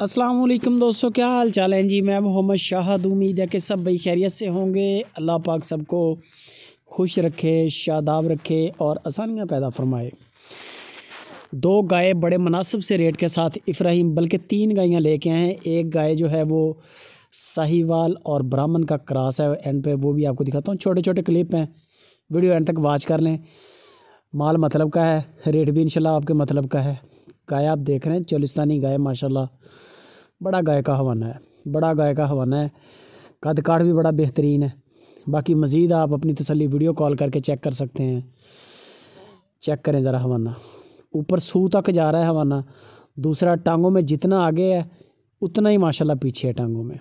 असलम दोस्तों क्या हाल चाल है जी मैं मोहम्मद शाहद उम्मीद है कि सब भाई खैरियत से होंगे अल्लाह पाक सबको खुश रखे शादाब रखे और आसानियाँ पैदा फरमाए दो गाय बड़े मुनासिब से रेट के साथ इफ्राहिम बल्कि तीन गायें लेके आए हैं एक गाय जो है वो साहिवाल और ब्राह्मण का क्रास है एंड पे वो भी आपको दिखाता हूँ छोटे छोटे क्लिप हैं वीडियो एंड तक वाच कर लें माल मतलब का है रेट भी इंशाल्लाह आपके मतलब का है गाय आप देख रहे हैं चोलिस्तानी गाय माशाल्लाह बड़ा गाय का हवाना है बड़ा गाय का हवाना है कद काठ भी बड़ा बेहतरीन है बाकी मज़ीद आप अपनी तसली वीडियो कॉल करके चेक कर सकते हैं चेक करें ज़रा हवाना ऊपर सू तक जा रहा है हवाना दूसरा टांगों में जितना आगे है उतना ही माशाल्लाह पीछे है टांगों में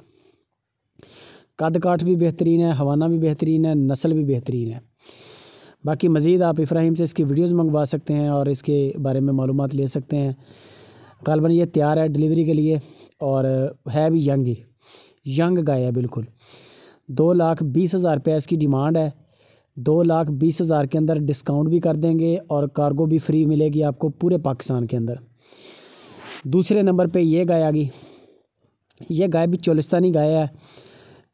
कद काठ भी बेहतरीन है हवाना भी बेहतरीन है नस्ल भी बेहतरीन है बाकी मज़ीद आप इफ्राहिम से इसकी वीडियोज़ मंगवा सकते हैं और इसके बारे में मालूम ले सकते हैं गालबन ये तैयार है डिलीवरी के लिए और है भी यंग ही यंग गाय है बिल्कुल दो लाख बीस हज़ार रुपया इसकी डिमांड है दो लाख बीस हज़ार के अंदर डिस्काउंट भी कर देंगे और कार्गो भी फ्री मिलेगी आपको पूरे पाकिस्तान के अंदर दूसरे नंबर पे ये गाय आ गई ये गाय भी चोलिस्तानी गाय है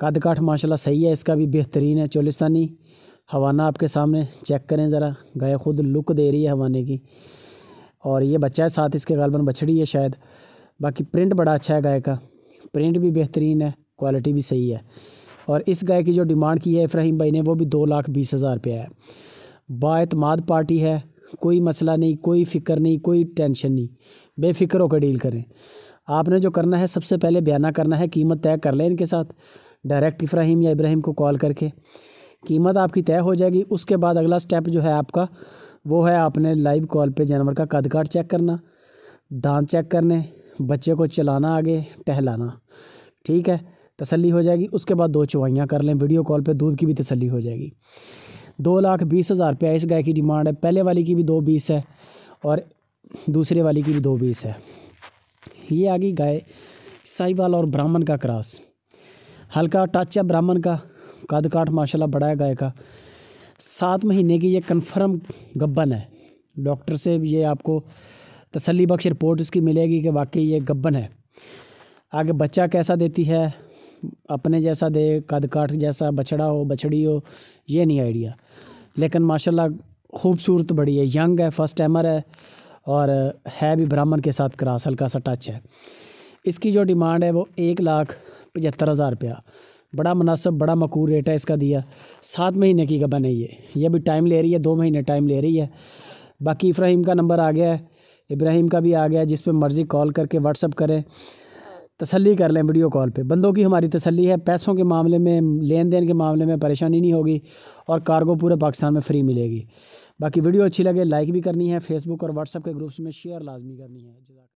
कद काठ माशाल्लाह सही है इसका भी बेहतरीन है चोलिस्तानी हवाना आपके सामने चेक करें ज़रा गाय ख़ुद लुक दे रही है हवाने की और ये बच्चा है साथ इसके गालबन बछड़ी है शायद बाकी प्रिंट बड़ा अच्छा है गाय का प्रिंट भी बेहतरीन है क्वालिटी भी सही है और इस गाय की जो डिमांड की है इफ्राहिम भाई ने वो भी दो लाख बीस हज़ार रुपया है बातमाद पार्टी है कोई मसला नहीं कोई फ़िक्र नहीं कोई टेंशन नहीं बेफिक्र होकर डील करें आपने जो करना है सबसे पहले बयाना करना है कीमत तय कर लें इनके साथ डायरेक्ट इफ्राहिम या इब्राहिम को कॉल करके कीमत आपकी तय हो जाएगी उसके बाद अगला स्टेप जो है आपका वो है आपने लाइव कॉल पे जानवर का कद काट चेक करना दांत चेक करने बच्चे को चलाना आगे टहलाना ठीक है तसल्ली हो जाएगी उसके बाद दो चवाइयाँ कर लें वीडियो कॉल पे दूध की भी तसल्ली हो जाएगी दो लाख बीस हज़ार रुपया इस गाय की डिमांड है पहले वाली की भी दो बीस है और दूसरे वाली की भी दो बीस है ये आ गई गाय साहिवाल और ब्राह्मण का क्रास हल्का टच है ब्राह्मण का कद काठ माशाल्लाह बड़ा है गाय का सात महीने की ये कन्फर्म गब्बन है डॉक्टर से ये आपको तसली बख्श रिपोर्ट इसकी मिलेगी कि वाकई ये गब्बन है आगे बच्चा कैसा देती है अपने जैसा दे कद काठ जैसा बछड़ा हो बछड़ी हो ये नहीं आइडिया लेकिन माशाल्लाह खूबसूरत बड़ी है यंग है फर्स्ट टाइमर है और है भी ब्राह्मण के साथ क्रास हल्का सा टच है इसकी जो डिमांड है वो एक लाख पचहत्तर हज़ार रुपया बड़ा मुनासब बड़ा मकूर रेट है इसका दिया सात महीने की गबन है ये ये भी टाइम ले रही है दो महीने टाइम ले रही है बाकी इब्राहिम का नंबर आ गया है इब्राहिम का भी आ गया है जिस पर मर्ज़ी कॉल करके व्हाट्सअप करें तसल्ली कर लें वीडियो कॉल पे बंदों की हमारी तसल्ली है पैसों के मामले में लेन देन के मामले में परेशानी नहीं होगी और कार्गो पूरे पाकिस्तान में फ्री मिलेगी बाकी वीडियो अच्छी लगे लाइक भी करनी है फेसबुक और व्हाट्सअप के ग्रुप्स में शेयर लाजमी करनी है